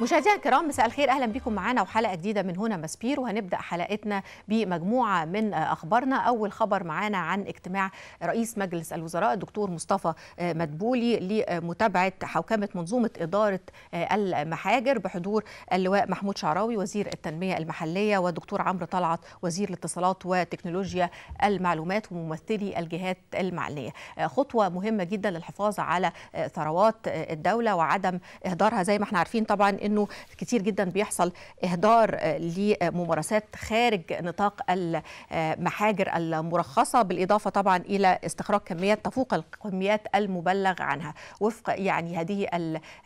مشاهدينا الكرام مساء الخير اهلا بكم معانا وحلقه جديده من هنا مسبير وهنبدا حلقتنا بمجموعه من اخبارنا اول خبر معانا عن اجتماع رئيس مجلس الوزراء الدكتور مصطفى آه، مدبولي لمتابعه حوكمه منظومه اداره آه، المحاجر بحضور اللواء محمود شعراوي وزير التنميه المحليه والدكتور عمرو طلعت وزير الاتصالات وتكنولوجيا المعلومات وممثلي الجهات المعنيه آه، خطوه مهمه جدا للحفاظ على ثروات الدوله وعدم اهدارها زي ما احنا عارفين طبعا انه كتير جدا بيحصل اهدار آه، لممارسات خارج نطاق المحاجر المرخصه بالاضافه طبعا الى استخراج كميات تفوق الكميات المبلغ عنها وفق يعني هذه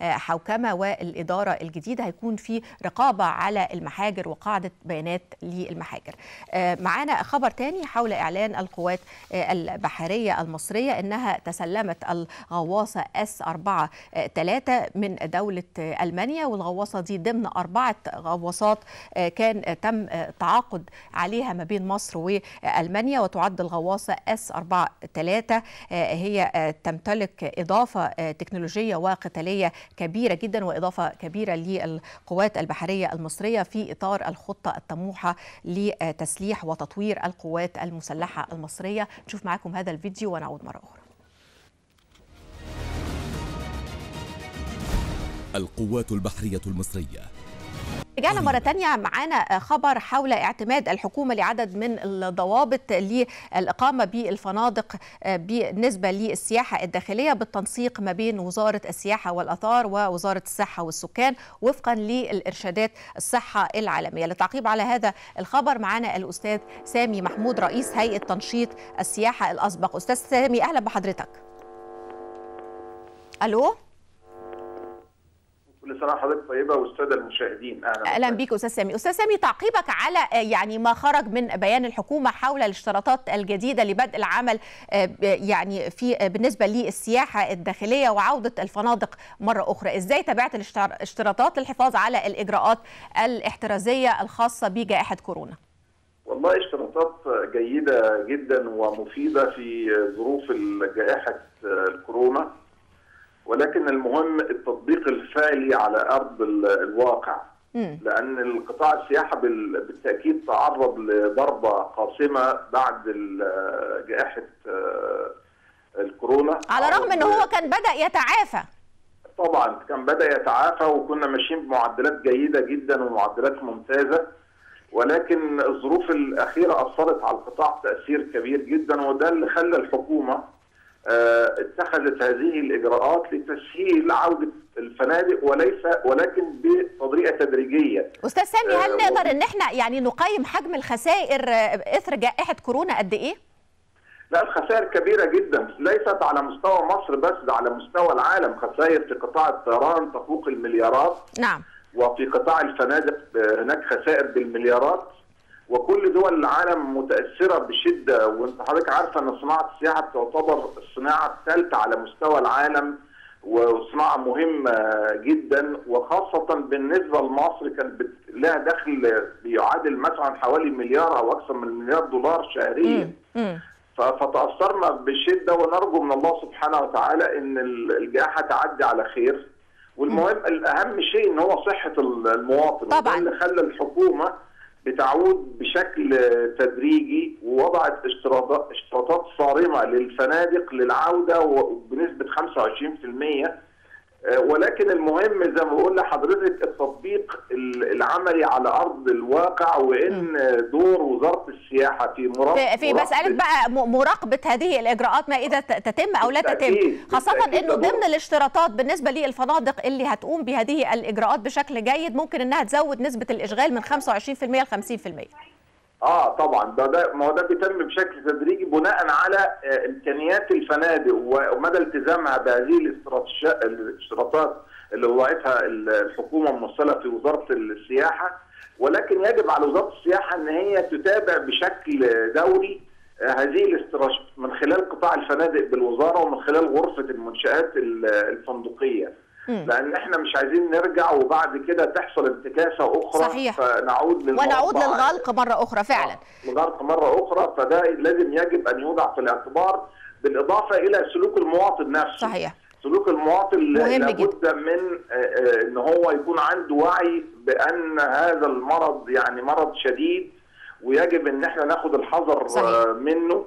الحوكمه والاداره الجديده هيكون في رقابه على المحاجر وقاعده بيانات للمحاجر آه، معانا خبر تاني حول اعلان القوات آه، البحريه المصريه انها تسلمت الغواصه اس 4 3 من دوله المانيا والغواصه الغواصه دي ضمن اربعه غواصات آه، كان آه، تم آه، تعاقد عليها ما بين مصر والمانيا وتعد الغواصه اس 4 3 هي تمتلك اضافه تكنولوجيه وقتاليه كبيره جدا واضافه كبيره للقوات البحريه المصريه في اطار الخطه الطموحه لتسليح وتطوير القوات المسلحه المصريه نشوف معاكم هذا الفيديو ونعود مره اخرى القوات البحرية المصرية رجعنا مرة تانية معانا خبر حول اعتماد الحكومة لعدد من الضوابط للإقامة بالفنادق بالنسبة للسياحة الداخلية بالتنسيق ما بين وزارة السياحة والأثار ووزارة الصحة والسكان وفقا للإرشادات الصحة العالمية للتعقيب على هذا الخبر معانا الأستاذ سامي محمود رئيس هيئة تنشيط السياحة الأسبق أستاذ سامي أهلا بحضرتك ألو كل سنه وحضرتك طيبه والساده المشاهدين اهلا اهلا بيك استاذ سامي استاذ سامي تعقيبك على آه، يعني ما خرج من بيان الحكومه حول الاشتراطات الجديده لبدء العمل آه، يعني في آه، بالنسبه للسياحه الداخليه وعوده الفنادق مره اخرى ازاي تابعت الاشتراطات للحفاظ على الاجراءات الاحترازيه الخاصه بجائحه كورونا والله اشتراطات جيده جدا ومفيده في ظروف الجائحه الكورونا ولكن المهم التطبيق الفعلي على ارض الواقع لان القطاع السياحه بالتاكيد تعرض لضربه قاصمه بعد جائحه آه، الكورونا على الرغم ان هو كان بدا يتعافى طبعا كان بدا يتعافى وكنا ماشيين بمعدلات جيده جدا ومعدلات ممتازه ولكن الظروف الاخيره اثرت على القطاع تاثير كبير جدا وده اللي خلى الحكومه آه، اتخذت هذه الاجراءات لتسهيل عوده الفنادق وليس ولكن بطريقه تدريجيه. استاذ سامي هل آه، نقدر ان احنا يعني نقيم حجم الخسائر آه، اثر جائحه كورونا قد ايه؟ لا الخسائر كبيره جدا ليست على مستوى مصر بس على مستوى العالم خسائر في قطاع الطيران تفوق المليارات نعم وفي قطاع الفنادق هناك خسائر بالمليارات وكل دول العالم متاثره بشده وانت حضرتك عارفه ان صناعه السياحه تعتبر الصناعه الثالثه على مستوى العالم وصناعه مهمه جدا وخاصه بالنسبه لمصر كانت لها دخل بيعادل مثلا حوالي مليار او اكثر من مليار دولار شهريا فتاثرنا بشده ونرجو من الله سبحانه وتعالى ان الجائحه تعدي على خير والمهم الاهم شيء ان هو صحه المواطن طبعا اللي خلى الحكومه بتعود بشكل تدريجي ووضعت اشتراطات صارمه للفنادق للعوده بنسبه 25% آه، ولكن المهم زي ما بقول لحضرتك التطبيق العملي على ارض الواقع وان دور وزاره السياحه في مراقبه في مساله بقى مراقبه هذه الاجراءات ما اذا تتم او لا تتم خاصه انه ضمن الاشتراطات بالنسبه للفنادق اللي هتقوم بهذه الاجراءات بشكل جيد ممكن انها تزود نسبه الاشغال من 25% ل 50% اه طبعا ده ده ما هو ده بيتم بشكل تدريجي بناء على آه، امكانيات الفنادق ومدى التزامها بهذه الاشتراطات اللي وضعتها الحكومه ممثله في وزاره السياحه ولكن يجب على وزاره السياحه ان هي تتابع بشكل دوري آه، هذه الاستراتيجيه من خلال قطاع الفنادق بالوزاره ومن خلال غرفه المنشات الفندقيه. لان احنا مش عايزين نرجع وبعد كده تحصل انتكاسه اخرى صحيح. فنعود للغلق ونعود للغلق مره اخرى فعلا الغلق آه، مره اخرى فده لازم يجب ان يوضع في الاعتبار بالاضافه الى سلوك المواطن نفسه صحيح سلوك المواطن مهم لابد من آه، آه، ان هو يكون عنده وعي بان هذا المرض يعني مرض شديد ويجب ان احنا ناخد الحذر صحيح. منه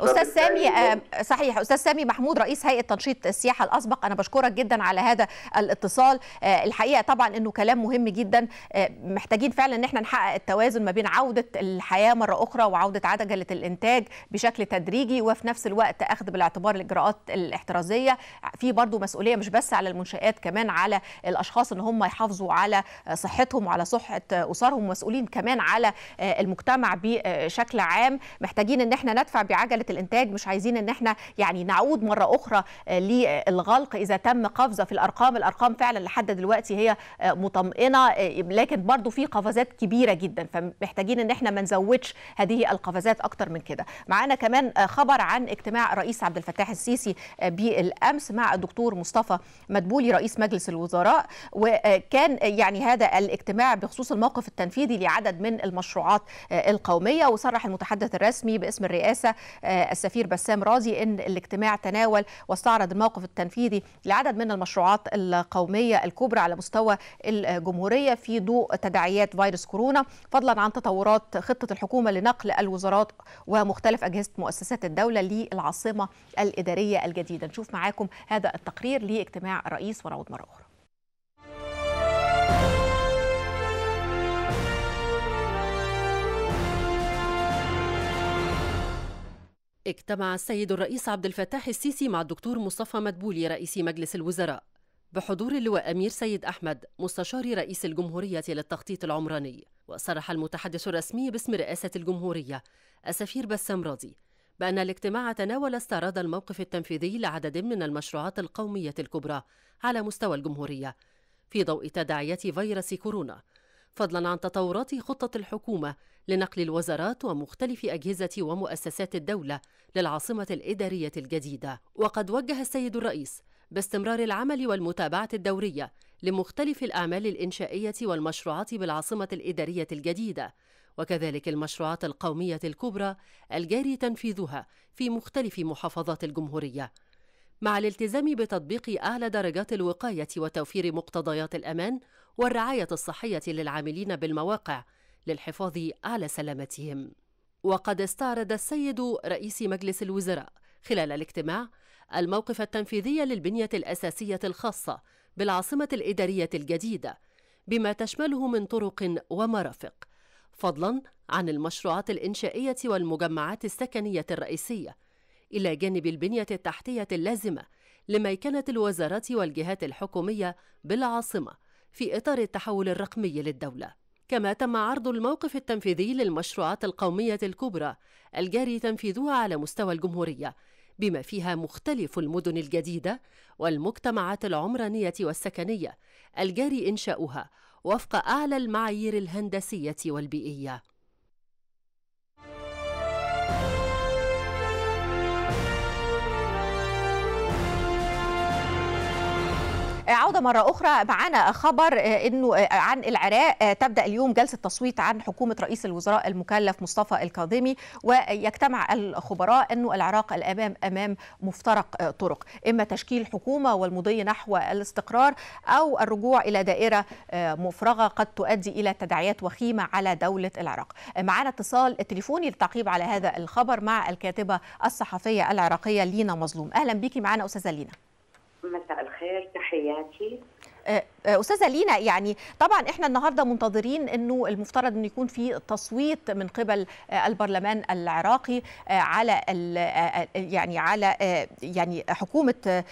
استاذ سامي آه صحيح استاذ سامي محمود رئيس هيئه تنشيط السياحه الاسبق انا بشكرك جدا على هذا الاتصال آه الحقيقه طبعا انه كلام مهم جدا آه محتاجين فعلا ان احنا نحقق التوازن ما بين عوده الحياه مره اخرى وعوده عجله الانتاج بشكل تدريجي وفي نفس الوقت اخذ بالاعتبار الاجراءات الاحترازيه في برضه مسؤوليه مش بس على المنشات كمان على الاشخاص ان هم يحافظوا على صحتهم وعلى صحه اسرهم مسؤولين كمان على آه، المجتمع بشكل عام محتاجين ان احنا ندفع بعجل عجله الانتاج مش عايزين ان احنا يعني نعود مره اخرى آه، للغلق اذا تم قفزه في الارقام الارقام فعلا لحد دلوقتي هي آه، مطمئنه آه، لكن برضو في قفزات كبيره جدا فمحتاجين ان احنا ما نزودش هذه القفزات اكتر من كده معانا كمان خبر عن اجتماع الرئيس عبد الفتاح السيسي بالامس مع الدكتور مصطفى مدبولي رئيس مجلس الوزراء وكان يعني هذا الاجتماع بخصوص الموقف التنفيذي لعدد من المشروعات القوميه وصرح المتحدث الرسمي باسم الرئاسه آه، السفير بسام راضي ان الاجتماع تناول واستعرض الموقف التنفيذي لعدد من المشروعات القوميه الكبرى على مستوى الجمهوريه في ضوء تداعيات فيروس كورونا فضلا عن تطورات خطه الحكومه لنقل الوزارات ومختلف اجهزه مؤسسات الدوله للعاصمه الاداريه الجديده نشوف معاكم هذا التقرير لاجتماع رئيس ونعود مره اخرى اجتمع السيد الرئيس عبد الفتاح السيسي مع الدكتور مصطفى مدبولي رئيس مجلس الوزراء بحضور اللواء أمير سيد أحمد مستشار رئيس الجمهورية للتخطيط العمراني وصرح المتحدث الرسمي باسم رئاسة الجمهورية السفير بسام راضي بأن الاجتماع تناول استعراض الموقف التنفيذي لعدد من المشروعات القومية الكبرى على مستوى الجمهورية في ضوء تداعيات فيروس كورونا فضلا عن تطورات خطة الحكومة لنقل الوزارات ومختلف أجهزة ومؤسسات الدولة للعاصمة الإدارية الجديدة وقد وجه السيد الرئيس باستمرار العمل والمتابعة الدورية لمختلف الأعمال الإنشائية والمشروعات بالعاصمة الإدارية الجديدة وكذلك المشروعات القومية الكبرى الجاري تنفيذها في مختلف محافظات الجمهورية مع الالتزام بتطبيق أعلى درجات الوقاية وتوفير مقتضيات الأمان والرعاية الصحية للعاملين بالمواقع للحفاظ على سلامتهم. وقد استعرض السيد رئيس مجلس الوزراء خلال الاجتماع الموقف التنفيذي للبنية الأساسية الخاصة بالعاصمة الإدارية الجديدة بما تشمله من طرق ومرافق فضلا عن المشروعات الإنشائية والمجمعات السكنية الرئيسية إلى جانب البنية التحتية اللازمة لميكنة الوزارات والجهات الحكومية بالعاصمة في إطار التحول الرقمي للدولة كما تم عرض الموقف التنفيذي للمشروعات القومية الكبرى الجاري تنفيذها على مستوى الجمهورية بما فيها مختلف المدن الجديدة والمجتمعات العمرانية والسكنية الجاري إنشاؤها وفق أعلى المعايير الهندسية والبيئية عوده مره اخرى معانا خبر آه، انه آه، عن العراق آه، تبدا اليوم جلسه تصويت عن حكومه رئيس الوزراء المكلف مصطفى الكاظمي ويجتمع الخبراء انه العراق الامام امام مفترق طرق اما تشكيل حكومه والمضي نحو الاستقرار او الرجوع الى دائره مفرغه قد تؤدي الى تداعيات وخيمه على دوله العراق معانا اتصال تليفوني للتعقيب على هذا الخبر مع الكاتبه الصحفيه العراقيه لينا مظلوم اهلا بيكي معانا استاذه لينا مساء الخير الخير تحياتي آه، آه، استاذه لينا يعني طبعا احنا النهارده منتظرين انه المفترض انه يكون في تصويت من قبل آه، البرلمان العراقي على يعني على يعني حكومه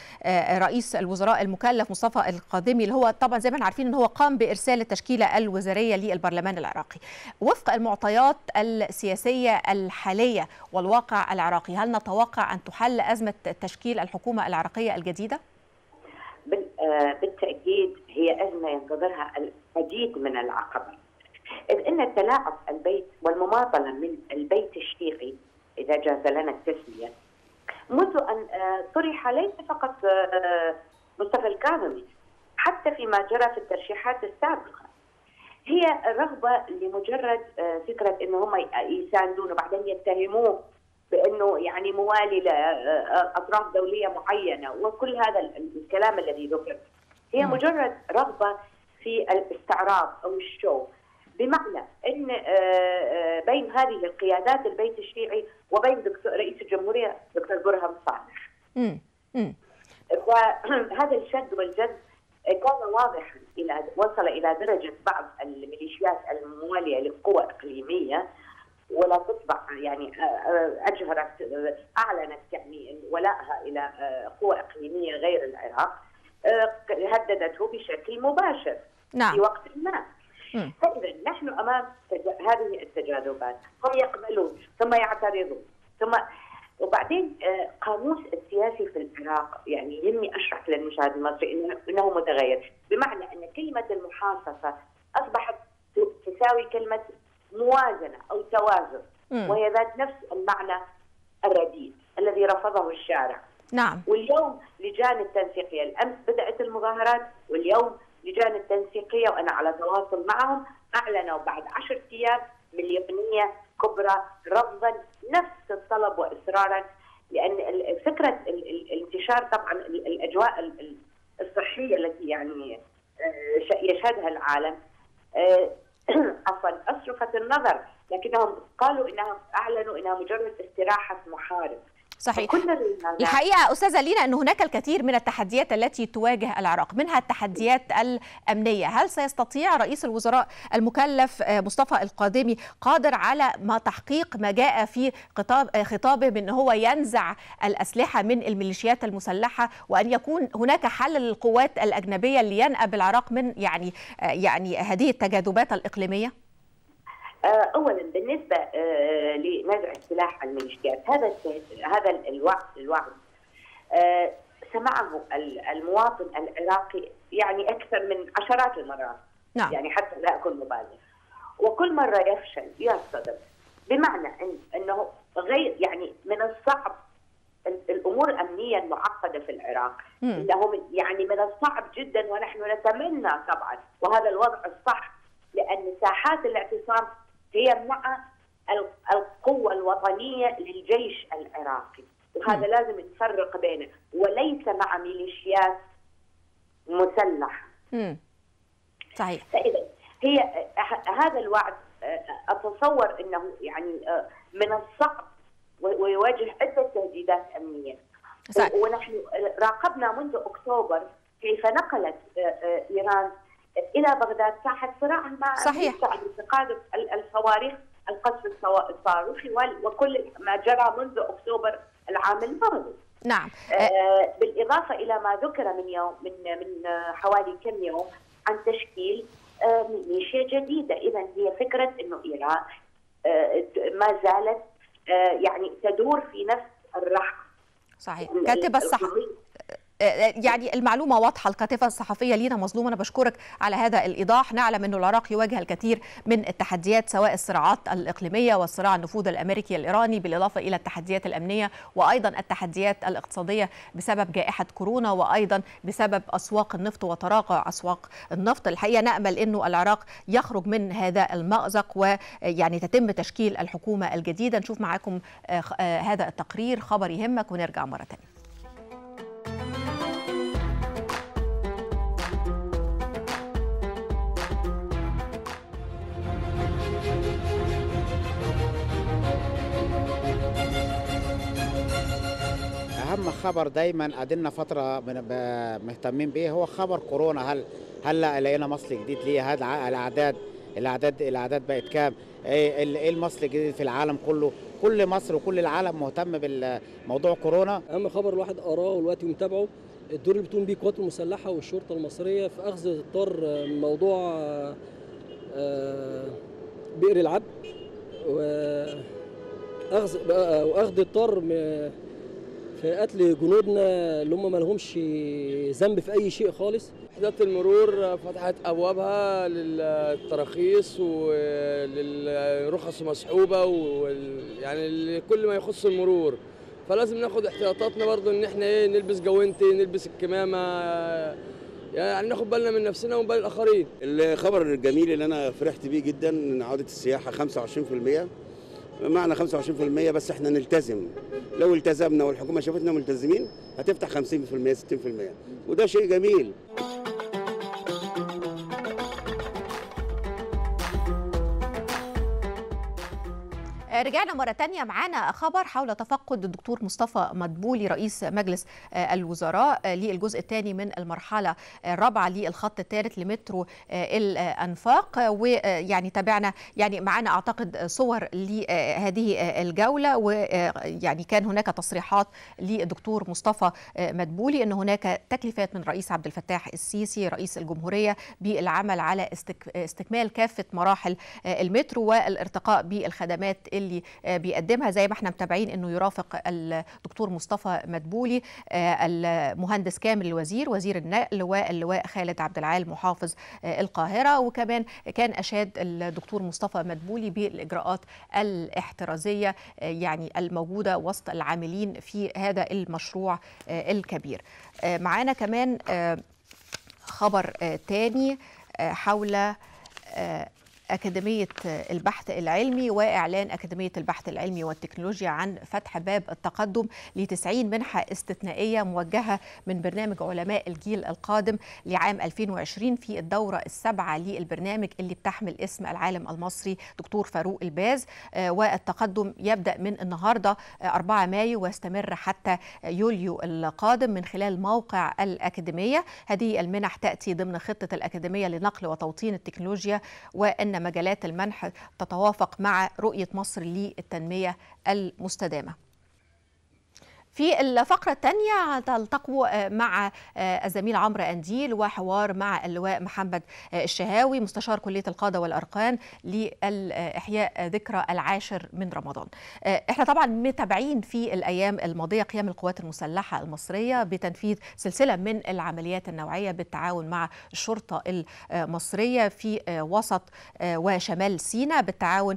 رئيس الوزراء المكلف مصطفى القادمي اللي هو طبعا زي ما احنا عارفين ان هو قام بارسال التشكيله الوزاريه للبرلمان العراقي وفق المعطيات السياسيه الحاليه والواقع العراقي هل نتوقع ان تحل ازمه تشكيل الحكومه العراقيه الجديده آه، بالتاكيد هي ازمه ينتظرها العديد من العقبة اذ ان التلاعب البيت والمماطله من البيت الشيعي اذا جاز لنا التسميه منذ ان آه، طرح ليس فقط آه، مصطفى الكاظمي حتى فيما جرى في الترشيحات السابقه هي رغبه لمجرد فكره ان هم يساندون وبعدين يتهموه بانه يعني موالي لاطراف دوليه معينه وكل هذا الكلام الذي ذكر هي نعم. مجرد رغبه في الاستعراض او الشو بمعنى ان آه، آه، بين هذه القيادات البيت الشيعي وبين دكتور رئيس الجمهوريه دكتور برهم صالح. فهذا الشد والجذب كان واضحا الى وصل الى درجه بعض الميليشيات المواليه لقوى اقليميه ولا تصبح يعني آه، آه، اجهرت آه، اعلنت يعني ولائها الى قوى اقليميه غير العراق هددته بشكل مباشر نعم. في وقت ما فاذا نحن امام هذه التجاذبات هم يقبلون ثم يعترضون ثم وبعدين قاموس السياسي في العراق يعني يهمني اشرح للمشاهد المصري انه متغير بمعنى ان كلمه المحاصصه اصبحت تساوي كلمه موازنه او توازن وهي ذات نفس المعنى الرديء الذي رفضه الشارع نعم واليوم لجان التنسيقيه الامس بدات المظاهرات واليوم لجان التنسيقيه وانا على تواصل معهم اعلنوا بعد 10 ايام مليونيه كبرى رفضا نفس الطلب واصرارا لان فكره الانتشار طبعا الاجواء الصحيه التي يعني آه، يشهدها العالم آه، عفوا أصرفت النظر لكنهم قالوا انها اعلنوا انها مجرد استراحه محارب صحيح الحقيقه استاذه لينا ان هناك الكثير من التحديات التي تواجه العراق منها التحديات الامنيه هل سيستطيع رئيس الوزراء المكلف آه، مصطفى القادمي قادر على ما تحقيق ما جاء في خطاب آه، خطابه من هو ينزع الاسلحه من الميليشيات المسلحه وان يكون هناك حل للقوات الاجنبيه اللي ينأب العراق من يعني آه، يعني هذه التجاذبات الاقليميه آه، اولا بالنسبه آه، لنزع السلاح عن الميليشيات هذا هذا الوعد الوعد آه، سمعه المواطن العراقي يعني اكثر من عشرات المرات نعم. يعني حتى لا اكون مبالغ وكل مره يفشل يصطدم بمعنى إن انه غير يعني من الصعب الامور الامنيه المعقده في العراق لهم يعني من الصعب جدا ونحن نتمنى طبعا وهذا الوضع الصح لان ساحات الاعتصام هي مع القوة الوطنية للجيش العراقي وهذا م. لازم تفرق بينه وليس مع ميليشيات مسلحة صحيح فإذا هي أه، هذا الوعد أه، أتصور أنه يعني أه، من الصعب ويواجه عدة تهديدات أمنية صحيح. ونحن راقبنا منذ أكتوبر كيف نقلت إيران الى بغداد ساحه صراع مع صحيح تقادم الصواريخ القصف الصاروخي وكل ما جرى منذ اكتوبر العام الماضي. نعم آه بالاضافه الى ما ذكر من يوم من من حوالي كم يوم عن تشكيل آه ميليشيا جديده، اذا هي فكره انه ايران آه ما زالت آه، يعني تدور في نفس الرحم. صحيح كاتبه الصحفي يعني المعلومه واضحه الكاتبه الصحفيه لينا مظلوم انا بشكرك على هذا الايضاح نعلم انه العراق يواجه الكثير من التحديات سواء الصراعات الاقليميه والصراع النفوذ الامريكي الايراني بالاضافه الى التحديات الامنيه وايضا التحديات الاقتصاديه بسبب جائحه كورونا وايضا بسبب اسواق النفط وتراجع اسواق النفط الحقيقه نامل انه العراق يخرج من هذا المازق ويعني تتم تشكيل الحكومه الجديده نشوف معاكم آه، آه، هذا التقرير خبر يهمك ونرجع مره ثانيه اهم خبر دايما قعدنا فتره مهتمين بيه هو خبر كورونا هل هل لقينا مصل جديد ليه هل الاعداد الاعداد الاعداد بقت كام إيه-, ايه المصل الجديد في العالم كله كل مصر وكل العالم مهتم بالموضوع كورونا اهم خبر الواحد قراه دلوقتي ومتابعه الدور اللي بتقوم بيه القوات المسلحه والشرطه المصريه في اخذ اضطر آه، موضوع آه، بئر العبد آه، واخذ واخذ اضطر في قتل جنودنا اللي هم ما لهمش ذنب في اي شيء خالص وحدات المرور فتحت ابوابها للتراخيص وللرخص مسحوبه ويعني لكل ما يخص المرور فلازم ناخد احتياطاتنا برضو ان احنا ايه نلبس جوانتي نلبس الكمامه يعني ناخد بالنا من نفسنا ومن بال الاخرين الخبر الجميل اللي انا فرحت بيه جدا ان عوده السياحه 25% معنا 25% بس احنا نلتزم لو التزمنا والحكومه شافتنا ملتزمين هتفتح 50% 60% وده شيء جميل رجعنا مرة تانية معانا خبر حول تفقد الدكتور مصطفى مدبولي رئيس مجلس آه، الوزراء آه، للجزء الثاني من المرحلة آه، الرابعة للخط الثالث لمترو الأنفاق ويعني تابعنا يعني معانا أعتقد صور لهذه الجولة ويعني كان هناك تصريحات للدكتور مصطفى مدبولي أن هناك تكليفات من رئيس عبد الفتاح السيسي رئيس الجمهورية بالعمل على استكمال كافة مراحل المترو والارتقاء بالخدمات اللي آه، بيقدمها زي ما احنا متابعين انه يرافق الدكتور مصطفى مدبولي آه، المهندس كامل الوزير وزير النقل واللواء خالد عبد العال محافظ آه، القاهره وكمان كان اشاد الدكتور مصطفى مدبولي بالاجراءات الاحترازيه يعني الموجوده وسط العاملين في هذا المشروع الكبير معانا كمان خبر تاني حول أكاديمية البحث العلمي وإعلان أكاديمية البحث العلمي والتكنولوجيا عن فتح باب التقدم لتسعين 90 منحة استثنائية موجهة من برنامج علماء الجيل القادم لعام 2020 في الدورة السابعة للبرنامج اللي بتحمل اسم العالم المصري دكتور فاروق الباز آه، والتقدم يبدأ من النهاردة 4 آه، مايو ويستمر حتى يوليو القادم من خلال موقع الأكاديمية هذه المنح تأتي ضمن خطة الأكاديمية لنقل وتوطين التكنولوجيا وأن مجالات المنح تتوافق مع رؤية مصر للتنمية المستدامة في الفقرة الثانية تلتقوا آه، مع آه، الزميل عمرو أنديل وحوار مع اللواء محمد آه، الشهاوي مستشار كلية القادة والأرقام لإحياء ذكرى العاشر من رمضان احنا طبعا متابعين في الأيام الماضية قيام القوات المسلحة المصرية بتنفيذ سلسلة من العمليات النوعية بالتعاون مع الشرطة المصرية في وسط وشمال سيناء بالتعاون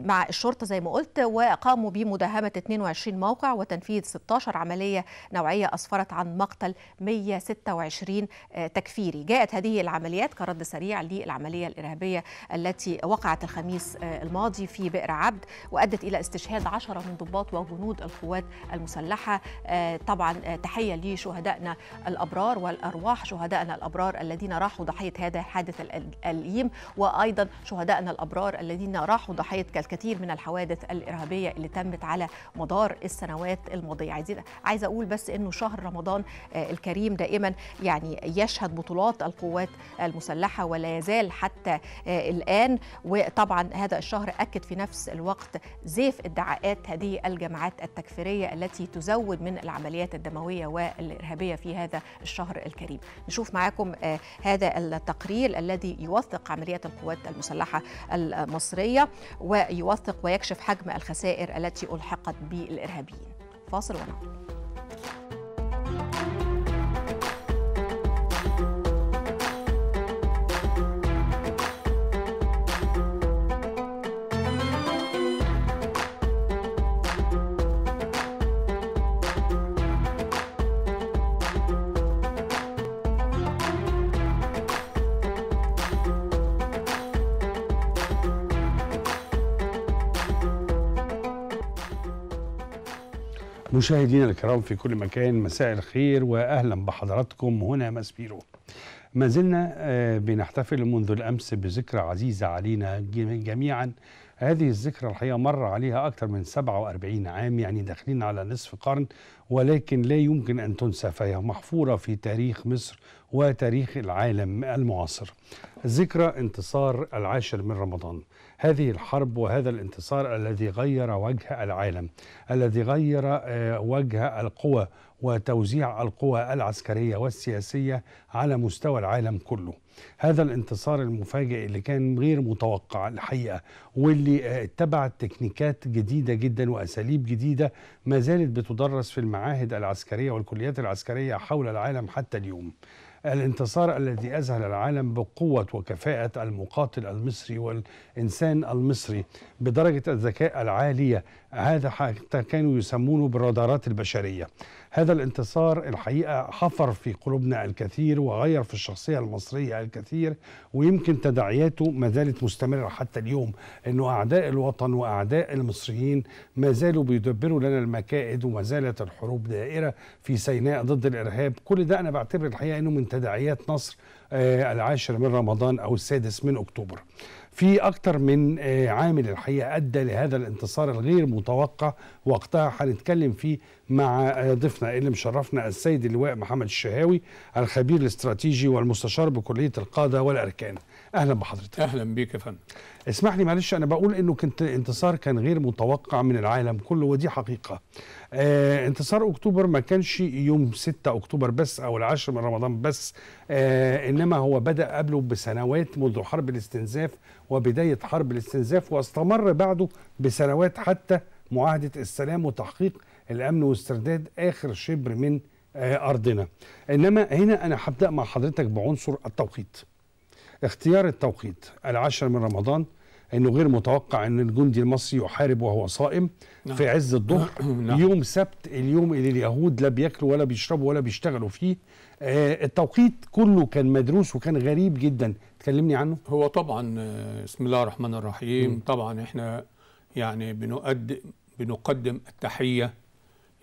مع الشرطة زي ما قلت وقاموا بمداهمة 22 موقع وتنفيذ 16 عملية نوعية أسفرت عن مقتل 126 آه، تكفيري جاءت هذه العمليات كرد سريع للعملية الإرهابية التي وقعت الخميس آه، الماضي في بئر عبد وأدت إلى استشهاد 10 من ضباط وجنود القوات المسلحة آه، طبعا تحية لشهدائنا الأبرار والأرواح شهدائنا الأبرار الذين راحوا ضحية هذا الحادث الأليم وأيضا شهدائنا الأبرار الذين راحوا ضحية الكثير من الحوادث الإرهابية اللي تمت على مدار السنوات الماضية الرياضيه عايزين عايزه اقول بس انه شهر رمضان آه، الكريم دائما يعني يشهد بطولات القوات المسلحه ولا يزال حتى آه، الان وطبعا هذا الشهر اكد في نفس الوقت زيف ادعاءات هذه الجماعات التكفيريه التي تزود من العمليات الدمويه والارهابيه في هذا الشهر الكريم نشوف معاكم آه، هذا التقرير الذي يوثق عمليات القوات المسلحه المصريه ويوثق ويكشف حجم الخسائر التي الحقت بالارهابيين فاصل ونعود مشاهدينا الكرام في كل مكان مساء الخير واهلا بحضراتكم هنا ماسبيرو ما زلنا آه، بنحتفل منذ الامس بذكرى عزيزه علينا جميعا هذه الذكرى الحقيقه مر عليها اكثر من 47 عام يعني داخلين على نصف قرن ولكن لا يمكن ان تنسى فهي محفوره في تاريخ مصر وتاريخ العالم المعاصر. ذكرى انتصار العاشر من رمضان. هذه الحرب وهذا الانتصار الذي غير وجه العالم الذي غير آه، وجه القوى وتوزيع القوى العسكريه والسياسيه على مستوى العالم كله هذا الانتصار المفاجئ اللي كان غير متوقع الحقيقه واللي آه، اتبع تكنيكات جديده جدا واساليب جديده ما زالت بتدرس في المعاهد العسكريه والكليات العسكريه حول العالم حتى اليوم الانتصار الذي أذهل العالم بقوة وكفاءة المقاتل المصري والإنسان المصري بدرجة الذكاء العالية هذا حتى كانوا يسمونه بالرادارات البشرية هذا الانتصار الحقيقة حفر في قلوبنا الكثير وغير في الشخصية المصرية الكثير ويمكن تداعياته ما زالت مستمرة حتى اليوم أنه أعداء الوطن وأعداء المصريين ما زالوا بيدبروا لنا المكائد وما زالت الحروب دائرة في سيناء ضد الإرهاب كل ده أنا بعتبر الحقيقة أنه من تداعيات نصر آه، العاشر من رمضان أو السادس من أكتوبر في أكتر من آه، عامل الحقيقة أدى لهذا الانتصار الغير متوقع وقتها هنتكلم فيه مع آه، ضيفنا اللي مشرفنا السيد اللواء محمد الشهاوي الخبير الاستراتيجي والمستشار بكلية القادة والأركان اهلا بحضرتك اهلا بيك يا فندم اسمح لي معلش انا بقول انه كنت انتصار كان غير متوقع من العالم كله ودي حقيقه آه انتصار اكتوبر ما كانش يوم 6 اكتوبر بس او العاشر من رمضان بس آه انما هو بدا قبله بسنوات منذ حرب الاستنزاف وبدايه حرب الاستنزاف واستمر بعده بسنوات حتى معاهده السلام وتحقيق الامن واسترداد اخر شبر من آه ارضنا انما هنا انا هبدا مع حضرتك بعنصر التوقيت اختيار التوقيت العاشر من رمضان انه غير متوقع ان الجندي المصري يحارب وهو صائم نعم. في عز الظهر نعم. نعم. نعم. يوم سبت اليوم اللي اليهود لا بياكلوا ولا بيشربوا ولا بيشتغلوا فيه آه التوقيت كله كان مدروس وكان غريب جدا تكلمني عنه هو طبعا آه، بسم الله الرحمن الرحيم م. طبعا احنا يعني بنقدم بنقدم التحيه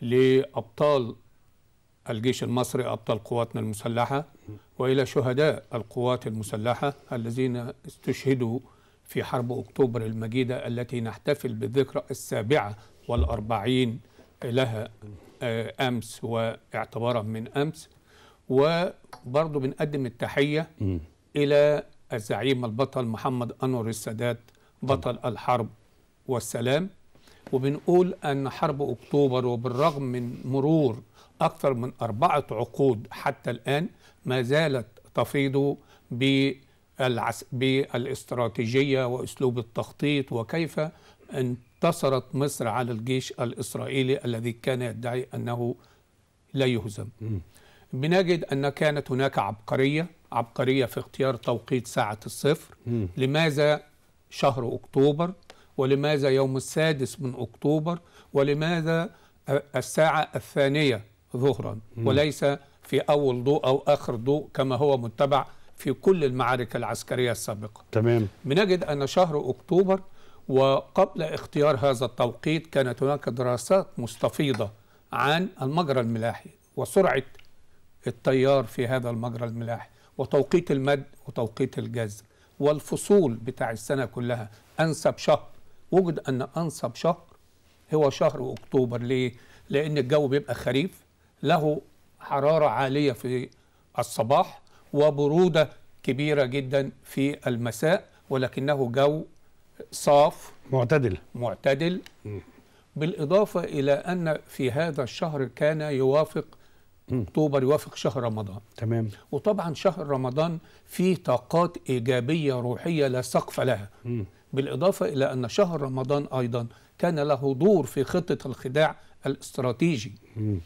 لابطال الجيش المصري أبطال قواتنا المسلحة وإلى شهداء القوات المسلحة الذين استشهدوا في حرب أكتوبر المجيدة التي نحتفل بالذكرى السابعة والأربعين لها آه، أمس واعتبارا من أمس وبرضه بنقدم التحية إلى الزعيم البطل محمد أنور السادات بطل الحرب والسلام وبنقول أن حرب أكتوبر وبالرغم من مرور أكثر من أربعة عقود حتى الآن ما زالت تفيض بالعس... بالاستراتيجية وأسلوب التخطيط وكيف انتصرت مصر على الجيش الإسرائيلي الذي كان يدعي أنه لا يهزم بنجد أن كانت هناك عبقرية عبقرية في اختيار توقيت ساعة الصفر م. لماذا شهر أكتوبر ولماذا يوم السادس من أكتوبر ولماذا الساعة الثانية ظهرا وليس في أول ضوء أو آخر ضوء كما هو متبع في كل المعارك العسكرية السابقة تمام بنجد أن شهر أكتوبر وقبل اختيار هذا التوقيت كانت هناك دراسات مستفيضة عن المجرى الملاحي وسرعة التيار في هذا المجرى الملاحي وتوقيت المد وتوقيت الجذب والفصول بتاع السنة كلها أنسب شهر وجد أن أنسب شهر هو شهر أكتوبر ليه؟ لأن الجو بيبقى خريف له حرارة عالية في الصباح وبرودة كبيرة جدا في المساء ولكنه جو صاف معتدل معتدل بالإضافة إلى أن في هذا الشهر كان يوافق أكتوبر يوافق شهر رمضان تمام وطبعا شهر رمضان فيه طاقات إيجابية روحية لا سقف لها م. بالإضافة إلى أن شهر رمضان أيضا كان له دور في خطة الخداع الاستراتيجي م.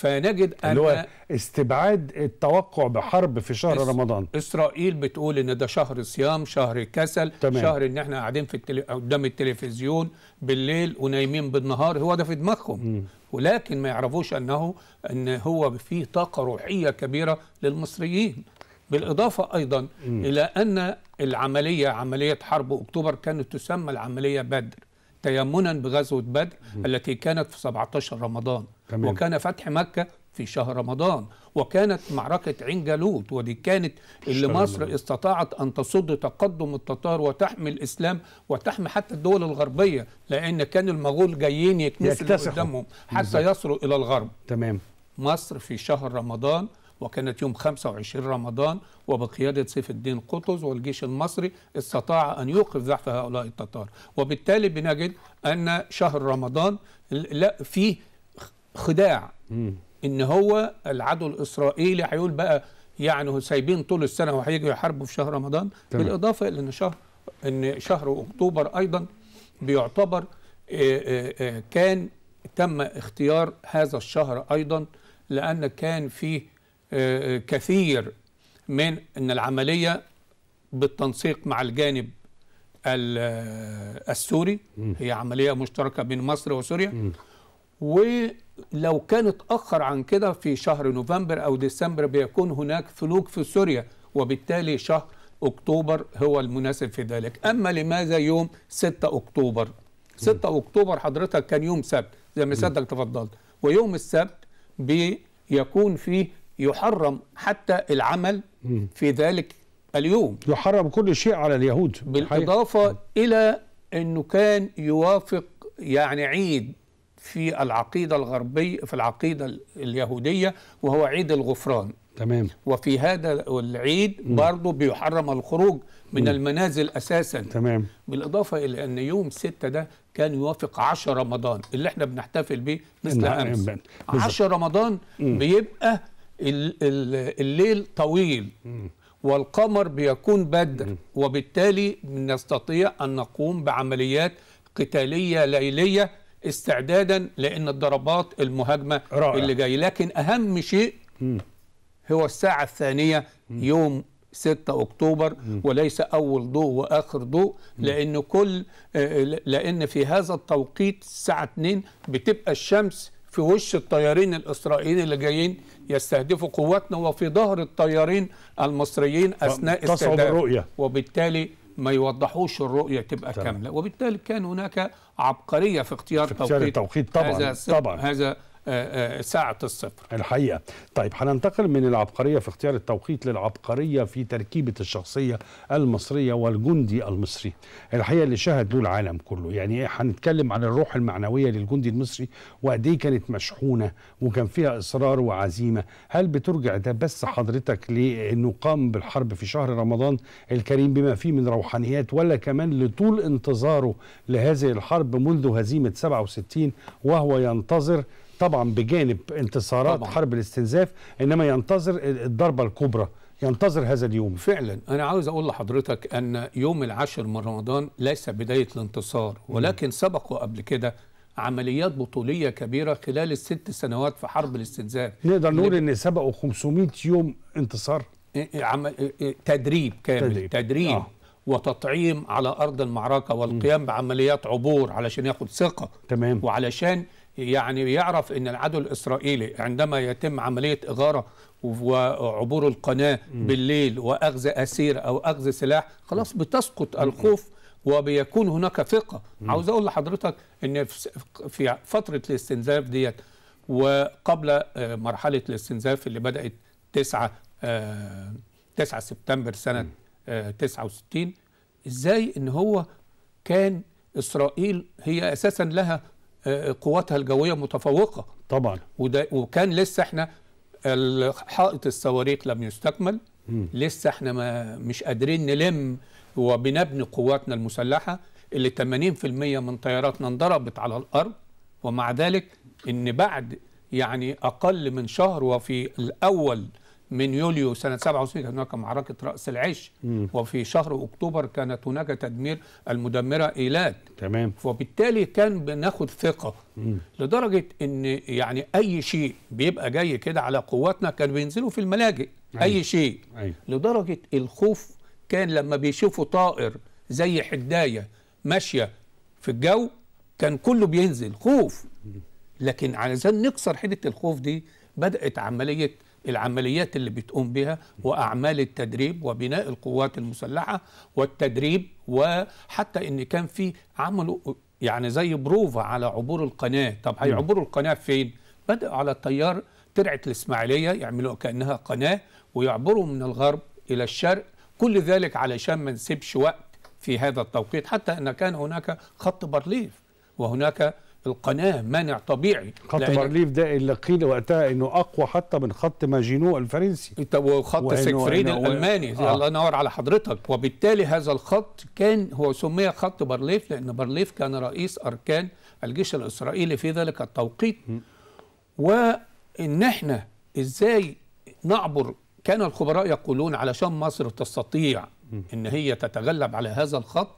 فنجد ان اللي هو استبعاد التوقع بحرب في شهر إس رمضان اسرائيل بتقول ان ده شهر صيام شهر كسل تمام. شهر ان احنا قاعدين في التلي... قدام التلفزيون بالليل ونايمين بالنهار هو ده في دماغهم م. ولكن ما يعرفوش انه ان هو فيه طاقه روحيه كبيره للمصريين بالاضافه ايضا م. الى ان العمليه عمليه حرب اكتوبر كانت تسمى العمليه بدر تيمنا بغزوه بدر م. التي كانت في 17 رمضان تمام. وكان فتح مكة في شهر رمضان وكانت معركة عين جالوت ودي كانت اللي مصر الله. استطاعت أن تصد تقدم التتار وتحمي الإسلام وتحمي حتى الدول الغربية لأن كان المغول جايين يكنسوا قدامهم حتى يصلوا إلى الغرب تمام مصر في شهر رمضان وكانت يوم 25 رمضان وبقيادة سيف الدين قطز والجيش المصري استطاع أن يوقف زحف هؤلاء التتار وبالتالي بنجد أن شهر رمضان لا فيه خداع ان هو العدو الاسرائيلي هيقول بقى يعني سايبين طول السنه وهيجوا يحاربوا في شهر رمضان تمام. بالاضافه الى ان شهر ان شهر اكتوبر ايضا بيعتبر آه، آه، آه، كان تم اختيار هذا الشهر ايضا لان كان فيه كثير من ان العمليه بالتنسيق مع الجانب السوري هي عمليه مشتركه بين مصر وسوريا لو كان اتأخر عن كده في شهر نوفمبر أو ديسمبر بيكون هناك ثلوج في سوريا وبالتالي شهر أكتوبر هو المناسب في ذلك أما لماذا يوم 6 أكتوبر 6 أكتوبر حضرتك كان يوم سبت زي ما سيادتك تفضلت ويوم السبت بيكون فيه يحرم حتى العمل في ذلك اليوم يحرم كل شيء على اليهود بالإضافة إلى أنه كان يوافق يعني عيد في العقيدة الغربية في العقيدة اليهودية وهو عيد الغفران تمام وفي هذا العيد برضه بيحرم الخروج من م. المنازل أساسا تمام بالإضافة إلى أن يوم ستة ده كان يوافق 10 رمضان اللي احنا بنحتفل بيه مثل أمس 10 رمضان م. بيبقى الليل طويل والقمر بيكون بدر وبالتالي نستطيع أن نقوم بعمليات قتالية ليلية استعدادا لان الضربات المهاجمه رائع. اللي جايه لكن اهم شيء هو الساعه الثانيه يوم 6 اكتوبر وليس اول ضوء واخر ضوء لان كل آه، لان في هذا التوقيت الساعه 2 بتبقى الشمس في وش الطيارين الاسرائيليين اللي جايين يستهدفوا قواتنا وفي ظهر الطيارين المصريين اثناء استهداف الرؤيه وبالتالي ما يوضحوش الرؤية تبقى طبعا. كاملة وبالتالي كان هناك عبقرية في اختيار, في اختيار توقيت التوقيت طبعا هذا طبعا هذا آه، آه، ساعة الصفر الحقيقة طيب هننتقل من العبقرية في اختيار التوقيت للعبقرية في تركيبة الشخصية المصرية والجندي المصري الحقيقة اللي شهد له العالم كله يعني هنتكلم إيه؟ عن الروح المعنوية للجندي المصري وقد ايه كانت مشحونة وكان فيها إصرار وعزيمة هل بترجع ده بس حضرتك لأنه قام بالحرب في شهر رمضان الكريم بما فيه من روحانيات ولا كمان لطول انتظاره لهذه الحرب منذ هزيمة 67 وهو ينتظر طبعا بجانب انتصارات طبعا. حرب الاستنزاف انما ينتظر الضربه الكبرى ينتظر هذا اليوم فعلا انا عاوز اقول لحضرتك ان يوم العاشر من رمضان ليس بدايه الانتصار ولكن سبقوا قبل كده عمليات بطوليه كبيره خلال الست سنوات في حرب الاستنزاف نقدر نقول ان سبقوا 500 يوم انتصار إيه، إيه، إيه، تدريب كامل تدريب, تدريب. آه. وتطعيم على ارض المعركه والقيام م. بعمليات عبور علشان ياخد ثقه تمام وعلشان يعني يعرف ان العدو الاسرائيلي عندما يتم عمليه اغاره وعبور القناه بالليل واخذ اسير او اخذ سلاح خلاص بتسقط الخوف وبيكون هناك ثقه عاوز اقول لحضرتك ان في فتره الاستنزاف ديت وقبل آه، مرحله الاستنزاف اللي بدات 9 9 آه، سبتمبر سنه 69 آه، ازاي ان هو كان اسرائيل هي اساسا لها آه، قواتها الجويه متفوقه طبعا وده وكان لسه احنا حائط الصواريخ لم يستكمل م. لسه احنا ما مش قادرين نلم وبنبني قواتنا المسلحه اللي 80% من طياراتنا انضربت على الارض ومع ذلك ان بعد يعني اقل من شهر وفي الاول من يوليو سنة 67 كانت هناك معركة رأس العش مم. وفي شهر أكتوبر كانت هناك تدمير المدمرة إيلات تمام وبالتالي كان بناخد ثقة مم. لدرجة أن يعني أي شيء بيبقى جاي كده على قواتنا كانوا بينزلوا في الملاجئ أي, أيوه. أي شيء أي. أيوه. لدرجة الخوف كان لما بيشوفوا طائر زي حداية ماشية في الجو كان كله بينزل خوف لكن علشان نكسر حدة الخوف دي بدأت عملية العمليات اللي بتقوم بها واعمال التدريب وبناء القوات المسلحه والتدريب وحتى ان كان في عملوا يعني زي بروفا على عبور القناه طب هيعبروا القناه فين بداوا على التيار ترعه الاسماعيليه يعملوا كانها قناه ويعبروا من الغرب الى الشرق كل ذلك علشان ما نسيبش وقت في هذا التوقيت حتى ان كان هناك خط بارليف وهناك القناه مانع طبيعي خط بارليف ده اللي قيل وقتها انه اقوى حتى من خط ماجينو الفرنسي وخط سيكفريد الالماني آه. الله ينور على حضرتك وبالتالي هذا الخط كان هو سمي خط بارليف لان بارليف كان رئيس اركان الجيش الاسرائيلي في ذلك التوقيت وان احنا ازاي نعبر كان الخبراء يقولون علشان مصر تستطيع ان هي تتغلب على هذا الخط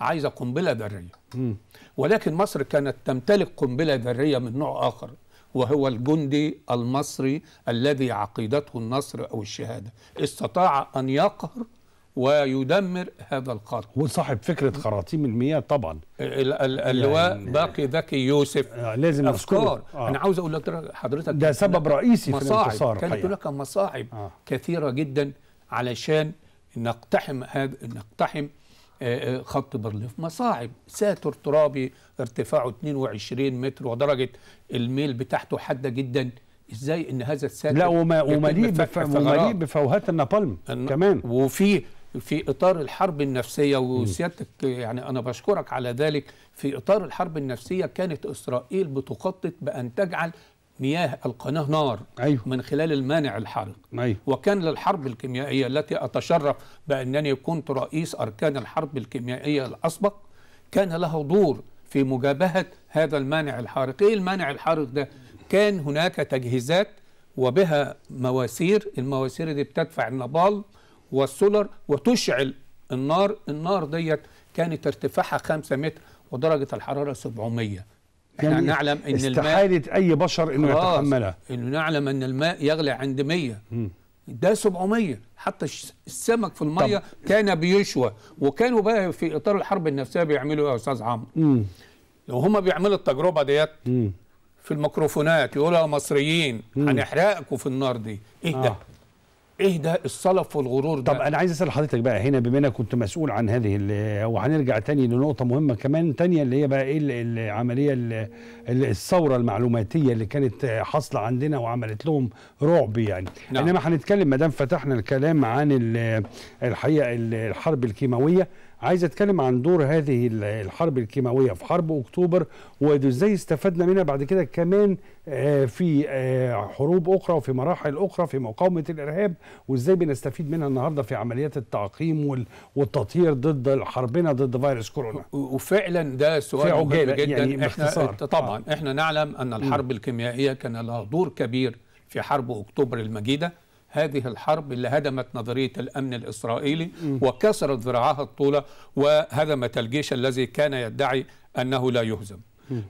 عايزه قنبله ذريه ولكن مصر كانت تمتلك قنبله ذريه من نوع اخر وهو الجندي المصري الذي عقيدته النصر او الشهاده استطاع ان يقهر ويدمر هذا القرن وصاحب فكره خراطيم المياه طبعا اللواء يعني باقي ذكي يوسف آه، لازم افكار آه. انا عاوز اقول لك حضرتك ده سبب رئيسي في الانتصار كانت هناك مصاعب آه. كثيره جدا علشان نقتحم هذا نقتحم خط برليف مصاعب ساتر ترابي ارتفاعه 22 متر ودرجه الميل بتاعته حاده جدا ازاي ان هذا الساتر لا وما ومليء بف... ومليء بفوهات النابالم كمان وفي في اطار الحرب النفسيه وسيادتك يعني انا بشكرك على ذلك في اطار الحرب النفسيه كانت اسرائيل بتخطط بان تجعل مياه القناة نار أيوه. من خلال المانع الحرق أيوه. وكان للحرب الكيميائية التي أتشرف بأنني كنت رئيس أركان الحرب الكيميائية الأسبق كان له دور في مجابهة هذا المانع الحارق إيه المانع الحارق ده كان هناك تجهيزات وبها مواسير المواسير دي بتدفع النبال والسولر وتشعل النار النار ديت كانت ارتفاعها 5 متر ودرجة الحرارة 700 احنا يعني نعلم ان استحاله الماء اي بشر انه يتحملها انه نعلم ان الماء يغلي عند 100 ده 700 حتى السمك في الميه كان بيشوى وكانوا بقى في اطار الحرب النفسيه بيعملوا ايه يا استاذ عمرو لو هم بيعملوا التجربه ديت في الميكروفونات يقولوا يا مصريين هنحرقكم في النار دي ايه آه. ده ايه ده الصلف والغرور ده طب انا عايز اسال حضرتك بقى هنا بما انك كنت مسؤول عن هذه وهنرجع تاني لنقطه مهمه كمان تانية اللي هي بقى ايه العمليه الثوره المعلوماتيه اللي كانت حاصله عندنا وعملت لهم رعب يعني نعم. انما هنتكلم ما دام فتحنا الكلام عن الحقيقه الحرب الكيماويه عايز اتكلم عن دور هذه الحرب الكيماويه في حرب اكتوبر وازاي استفدنا منها بعد كده كمان آه، في آه، حروب اخرى وفي مراحل اخرى في مقاومه الارهاب وازاي بنستفيد منها النهارده في عمليات التعقيم والتطهير ضد حربنا ضد فيروس كورونا وفعلا ده سؤال مهم جدا يعني احنا باختصار. طبعا احنا نعلم ان الحرب الكيميائيه كان لها دور كبير في حرب اكتوبر المجيده هذه الحرب اللي هدمت نظرية الأمن الإسرائيلي وكسرت ذراعها الطولة وهدمت الجيش الذي كان يدعي أنه لا يهزم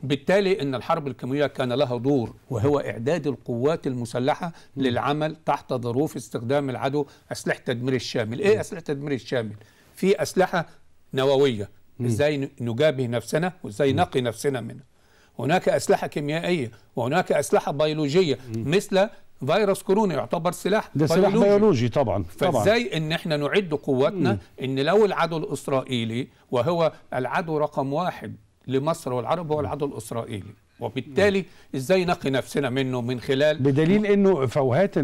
بالتالي ان الحرب الكيميائيه كان لها دور وهو اعداد القوات المسلحه للعمل تحت ظروف استخدام العدو اسلحه تدمير الشامل ايه اسلحه تدمير الشامل في اسلحه نوويه ازاي نجابه نفسنا وازاي نقي نفسنا منها هناك اسلحه كيميائيه وهناك اسلحه بيولوجيه مثل فيروس كورونا يعتبر سلاح ده سلاح بيولوجي طبعا فازاي ان احنا نعد قواتنا مم. ان لو العدو الاسرائيلي وهو العدو رقم واحد لمصر والعرب هو العدو الاسرائيلي وبالتالي ازاي نقي نفسنا منه من خلال بدليل انه فوهات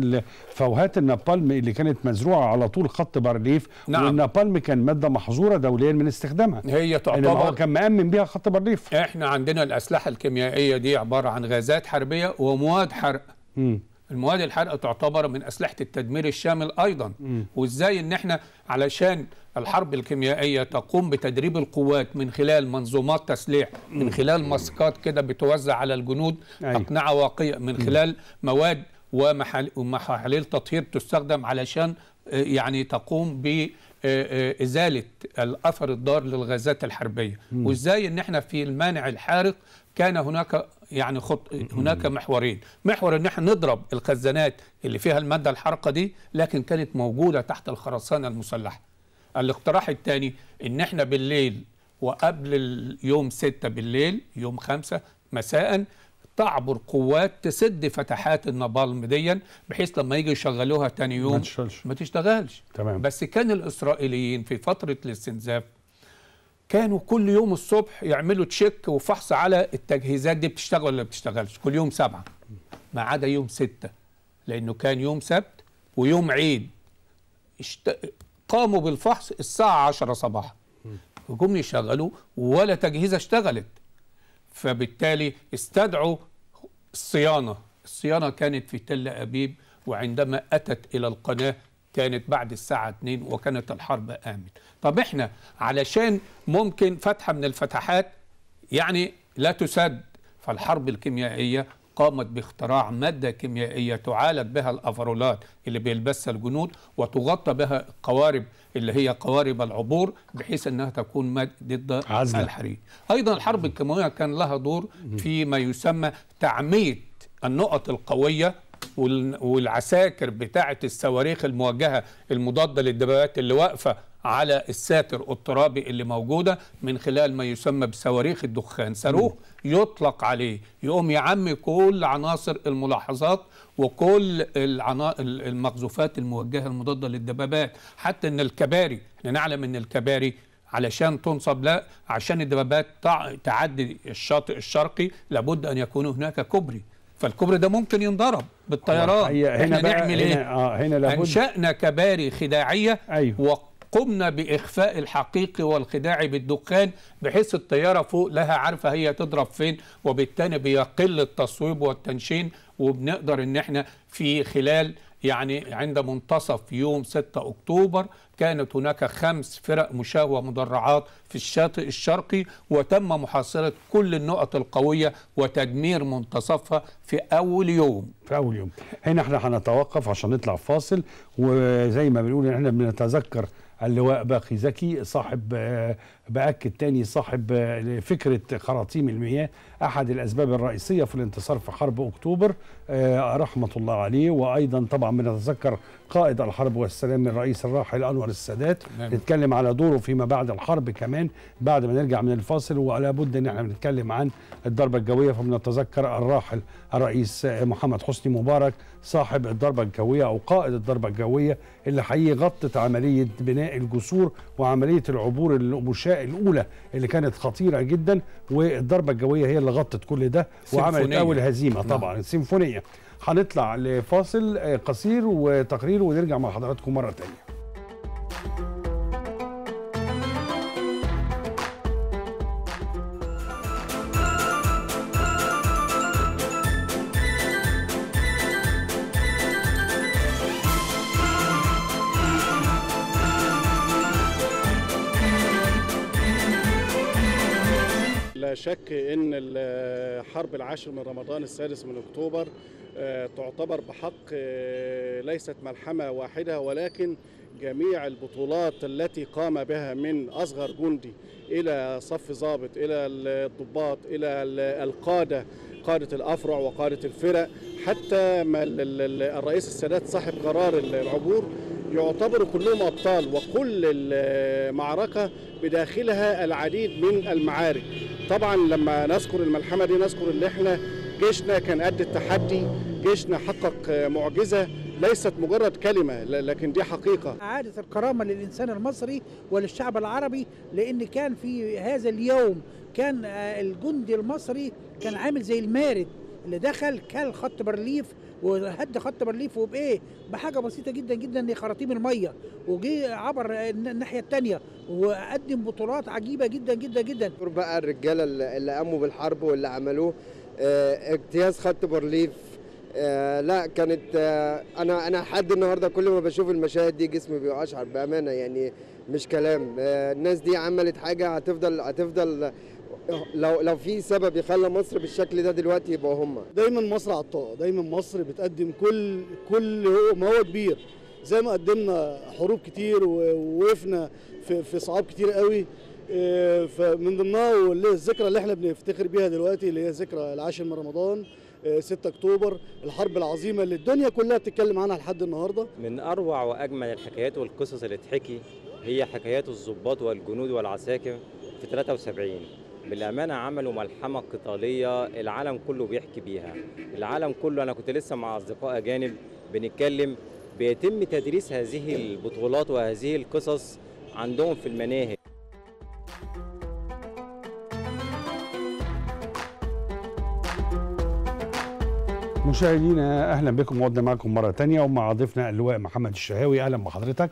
فوهات النابالم اللي كانت مزروعه على طول خط بارليف نعم. والنابالم كان ماده محظوره دوليا من استخدامها هي تعتبر كان مامن بيها خط بارليف احنا عندنا الاسلحه الكيميائيه دي عباره عن غازات حربيه ومواد حرق المواد الحرقه تعتبر من اسلحه التدمير الشامل ايضا م. وازاي ان احنا علشان الحرب الكيميائيه تقوم بتدريب القوات من خلال منظومات تسليح م. من خلال ماسكات كده بتوزع على الجنود أي. أيوة. اقنعه واقيه من خلال م. مواد ومحاليل تطهير تستخدم علشان آه، يعني تقوم ب آه، آه، ازاله الاثر الضار للغازات الحربيه وازاي ان احنا في المانع الحارق كان هناك يعني خط... هناك محورين محور ان احنا نضرب الخزانات اللي فيها الماده الحارقه دي لكن كانت موجوده تحت الخرسانه المسلحه الاقتراح الثاني ان احنا بالليل وقبل اليوم 6 بالليل يوم 5 مساء تعبر قوات تسد فتحات النابالم ديا بحيث لما يجي يشغلوها تاني يوم ما تشتغلش ما تشتغلش تمام بس كان الاسرائيليين في فتره الاستنزاف كانوا كل يوم الصبح يعملوا تشيك وفحص على التجهيزات دي بتشتغل ولا ما بتشتغلش كل يوم سبعة ما عدا يوم ستة لأنه كان يوم سبت ويوم عيد اشت... قاموا بالفحص الساعة 10 صباحا وجم يشغلوا ولا تجهيزة اشتغلت فبالتالي استدعوا الصيانة الصيانة كانت في تل أبيب وعندما أتت إلى القناة كانت بعد الساعة 2 وكانت الحرب آمن طب إحنا علشان ممكن فتحة من الفتحات يعني لا تسد فالحرب الكيميائية قامت باختراع مادة كيميائية تعالج بها الأفرولات اللي بيلبسها الجنود وتغطى بها القوارب اللي هي قوارب العبور بحيث أنها تكون ضد الحريق أيضا الحرب الكيميائية كان لها دور فيما يسمى تعمية النقط القوية والعساكر بتاعه الصواريخ الموجهه المضاده للدبابات اللي واقفه على الساتر الترابي اللي موجوده من خلال ما يسمى بصواريخ الدخان صاروخ يطلق عليه يقوم يعمي كل عناصر الملاحظات وكل المقذوفات الموجهه المضاده للدبابات حتى ان الكباري احنا نعلم ان الكباري علشان تنصب لا عشان الدبابات تعدي الشاطئ الشرقي لابد ان يكون هناك كوبري فالكوبري ده ممكن ينضرب بالطيارات هنا بقى نعمل هنا ايه؟ آه هنا لابد انشانا كباري خداعيه أيوة. وقمنا بإخفاء الحقيقي والخداعي بالدخان بحيث الطيارة فوق لها عارفة هي تضرب فين وبالتالي بيقل التصويب والتنشين وبنقدر إن احنا في خلال يعني عند منتصف يوم 6 أكتوبر كانت هناك خمس فرق مشاه ومدرعات في الشاطئ الشرقي وتم محاصرة كل النقط القوية وتدمير منتصفها في أول يوم في أول يوم هنا احنا هنتوقف عشان نطلع فاصل وزي ما بنقول احنا بنتذكر اللواء باقي زكي صاحب آه، باكد تاني صاحب آه، فكره خراطيم المياه احد الاسباب الرئيسيه في الانتصار في حرب اكتوبر آه، رحمه الله عليه وايضا طبعا بنتذكر قائد الحرب والسلام الرئيس الراحل انور السادات نعم. نتكلم على دوره فيما بعد الحرب كمان بعد ما نرجع من الفاصل ولا بد ان احنا بنتكلم عن الضربه الجويه فبنتذكر الراحل الرئيس آه، محمد حسني مبارك صاحب الضربه الجويه او قائد الضربه الجويه اللي حقيقي غطت عمليه بناء الجسور وعمليه العبور المشاه الاولى اللي كانت خطيره جدا والضربه الجويه هي اللي غطت كل ده وعملت اول هزيمه نعم. طبعا نعم. سيمفونيه هنطلع لفاصل قصير وتقرير ونرجع مع حضراتكم مره ثانيه لا شك ان حرب العاشر من رمضان السادس من اكتوبر آه، تعتبر بحق آه، ليست ملحمه واحده ولكن جميع البطولات التي قام بها من اصغر جندي الى صف ضابط الى الضباط الى القاده قاده الافرع وقاده الفرق حتى ما الرئيس السادات صاحب قرار العبور يعتبروا كلهم ابطال وكل المعركه بداخلها العديد من المعارك طبعا لما نذكر الملحمه دي نذكر ان احنا جيشنا كان قد التحدي جيشنا حقق معجزه ليست مجرد كلمه لكن دي حقيقه اعاده الكرامه للانسان المصري وللشعب العربي لان كان في هذا اليوم كان آه، الجندي المصري كان عامل زي المارد اللي دخل كل خط برليف وهد خط برليفه وبايه بحاجه بسيطه جدا جدا لخراطيم الميه وجه عبر الناحيه الثانيه وقدم بطولات عجيبه جدا جدا جدا. بقى الرجاله اللي قاموا بالحرب واللي عملوه آه، اجتياز خط برليف آه لا كانت آه انا انا لحد النهارده كل ما بشوف المشاهد دي جسمي بيقشعر بامانه يعني مش كلام آه الناس دي عملت حاجه هتفضل هتفضل لو لو في سبب يخلى مصر بالشكل ده دلوقتي يبقى هم دايما مصر على الطاقه دايما مصر بتقدم كل كل ما هو كبير زي ما قدمنا حروب كتير ووقفنا في, في صعاب كتير قوي آه، فمن ضمنها الذكرى اللي احنا بنفتخر بيها دلوقتي اللي هي ذكرى العاشر من رمضان 6 آه، اكتوبر الحرب العظيمه اللي الدنيا كلها بتتكلم عنها لحد النهارده من اروع واجمل الحكايات والقصص اللي اتحكي هي حكايات الضباط والجنود والعساكر في 73 بالامانه عملوا ملحمه قتاليه العالم كله بيحكي بيها العالم كله انا كنت لسه مع اصدقاء اجانب بنتكلم بيتم تدريس هذه البطولات وهذه القصص عندهم في المناهج مشاهدينا اهلا بكم وعدنا معكم مره تانية ومع ضيفنا اللواء محمد الشهاوي اهلا بحضرتك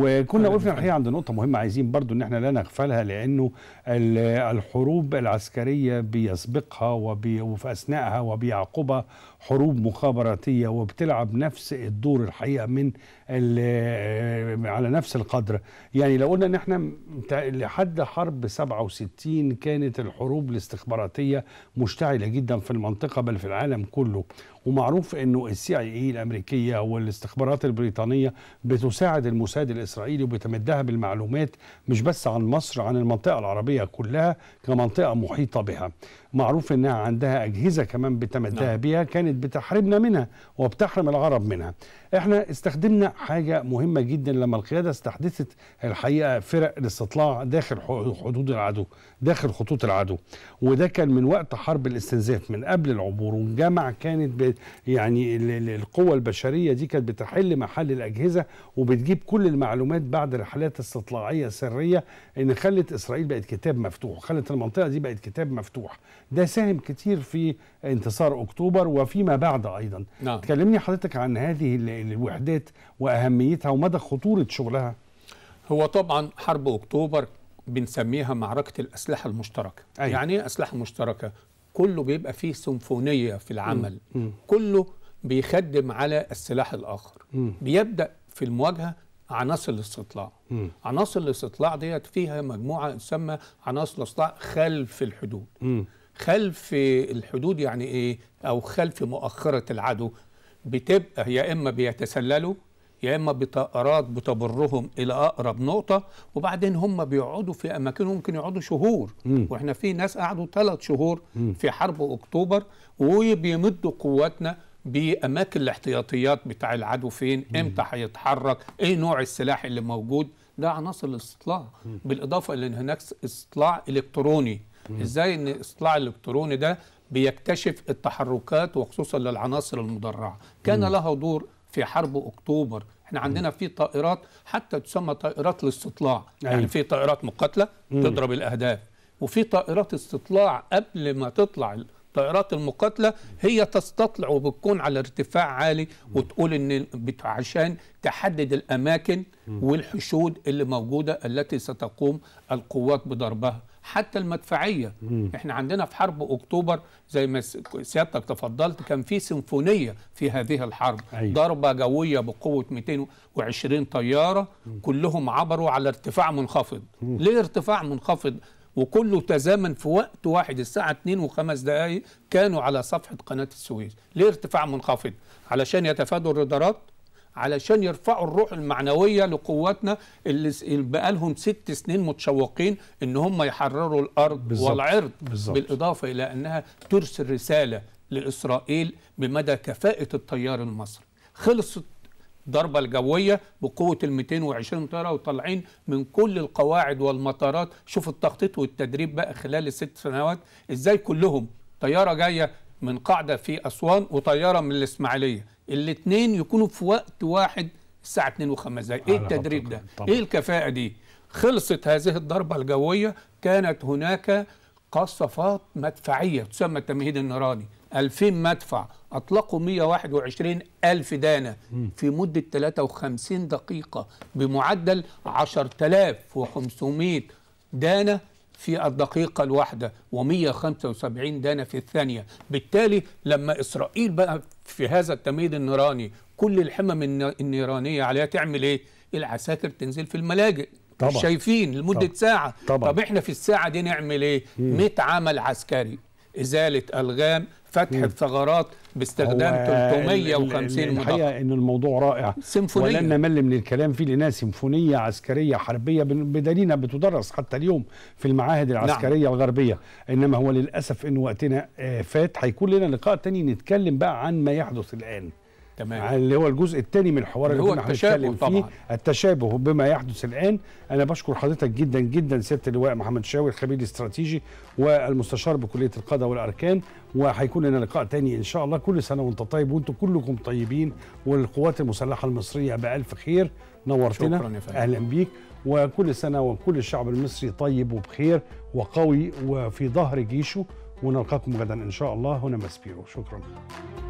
وكنا وقفنا الحقيقه عند نقطه مهمه عايزين برضو ان احنا لا نغفلها لانه الحروب العسكريه بيسبقها وفي اثناءها وبيعقبها حروب مخابراتيه وبتلعب نفس الدور الحقيقه من آه، على نفس القدر يعني لو قلنا ان احنا لحد حرب 67 كانت الحروب الاستخباراتيه مشتعله جدا في المنطقه بل في العالم كله ومعروف انه السي اي اي الامريكيه والاستخبارات البريطانيه بتساعد الموساد الاسرائيلي وبتمدها بالمعلومات مش بس عن مصر عن المنطقه العربيه كلها كمنطقه محيطه بها معروف انها عندها اجهزه كمان بتمدها نعم. بيها كانت بتحرمنا منها وبتحرم العرب منها احنا استخدمنا حاجه مهمه جدا لما القياده استحدثت الحقيقه فرق الاستطلاع داخل حدود العدو داخل خطوط العدو وده كان من وقت حرب الاستنزاف من قبل العبور والجمع كانت يعني القوه البشريه دي كانت بتحل محل الاجهزه وبتجيب كل المعلومات بعد رحلات استطلاعيه سريه ان خلت اسرائيل بقت كتاب مفتوح خلت المنطقه دي بقت كتاب مفتوح ده ساهم كتير في انتصار اكتوبر وفيما بعد ايضا نعم. تكلمني حضرتك عن هذه الوحدات واهميتها ومدى خطوره شغلها هو طبعا حرب اكتوبر بنسميها معركه الاسلحه المشتركه أيوة. يعني ايه اسلحه مشتركه كله بيبقى فيه سيمفونيه في العمل م. م. كله بيخدم على السلاح الاخر م. بيبدا في المواجهه عناصر الاستطلاع م. عناصر الاستطلاع ديت فيها مجموعه تسمى عناصر الاستطلاع خلف الحدود م. خلف الحدود يعني ايه او خلف مؤخره العدو بتبقى يا اما بيتسللوا يا اما بطائرات بتبرهم الى اقرب نقطه وبعدين هم بيقعدوا في اماكنهم ممكن يقعدوا شهور م. واحنا في ناس قعدوا ثلاث شهور م. في حرب اكتوبر وبيمدوا قواتنا باماكن الاحتياطيات بتاع العدو فين م. امتى هيتحرك ايه نوع السلاح اللي موجود ده عناصر الاستطلاع بالاضافه الى ان هناك استطلاع الكتروني ازاي ان الاصطلاع الالكتروني ده بيكتشف التحركات وخصوصا للعناصر المدرعه كان لها دور في حرب اكتوبر احنا عندنا في طائرات حتى تسمى طائرات الاستطلاع يعني أيوه. في طائرات مقاتله تضرب الاهداف وفي طائرات استطلاع قبل ما تطلع الطائرات المقاتلة هي تستطلع وبتكون على ارتفاع عالي وتقول ان عشان تحدد الاماكن والحشود اللي موجودة التي ستقوم القوات بضربها حتى المدفعيه مم. احنا عندنا في حرب اكتوبر زي ما سيادتك تفضلت كان في سيمفونيه في هذه الحرب أيوة. ضربه جويه بقوه 220 طياره مم. كلهم عبروا على ارتفاع منخفض مم. ليه ارتفاع منخفض وكله تزامن في وقت واحد الساعة 2 وخمس دقائق كانوا على صفحة قناة السويس ليه ارتفاع منخفض علشان يتفادوا الرادارات علشان يرفعوا الروح المعنويه لقواتنا اللي بقى لهم ست سنين متشوقين ان هم يحرروا الارض بالزبط. والعرض بالزبط. بالاضافه الى انها ترسل رساله لاسرائيل بمدى كفاءه التيار المصري خلصت الضربة الجوية بقوة ال 220 طيارة وطالعين من كل القواعد والمطارات شوف التخطيط والتدريب بقى خلال الست سنوات ازاي كلهم طيارة جاية من قاعده في اسوان وطياره من الاسماعيليه الاثنين يكونوا في وقت واحد الساعه 2 و5 ايه التدريب ده طبعا. ايه الكفاءه دي خلصت هذه الضربه الجويه كانت هناك قصفات مدفعيه تسمى التمهيد النيراني 2000 مدفع اطلقوا 121 الف دانه في مده 53 دقيقه بمعدل 10500 دانه في الدقيقة الواحدة و175 دانة في الثانية بالتالي لما إسرائيل بقى في هذا التمهيد النيراني كل الحمم النيرانية عليها تعمل إيه؟ العساكر تنزل في الملاجئ طبعا. شايفين لمدة طبعا. ساعة طبعا. طب إحنا في الساعة دي نعمل إيه؟ 100 عمل عسكري إزالة ألغام فتح الثغرات باستخدام 350 الحقيقه ان الموضوع رائع سيمفونية ولن نمل من الكلام فيه لانها سيمفونيه عسكريه حربيه بدليل بتدرس حتى اليوم في المعاهد نعم. العسكريه نعم. الغربيه انما هو للاسف ان وقتنا آه، فات هيكون لنا لقاء تاني نتكلم بقى عن ما يحدث الان تمام اللي هو الجزء الثاني من الحوار اللي, اللي هو التشابه طبعا فيه التشابه بما يحدث الان انا بشكر حضرتك جدا جدا سياده اللواء محمد شاوي الخبير الاستراتيجي والمستشار بكليه القضاء والاركان وهيكون لنا لقاء تاني ان شاء الله كل سنه وانت طيب وانتم كلكم طيبين والقوات المسلحه المصريه بالف خير نورتنا شكرا يا فندم اهلا بيك وكل سنه وكل الشعب المصري طيب وبخير وقوي وفي ظهر جيشه ونلقاكم غدا ان شاء الله هنا ماسبيرو شكرا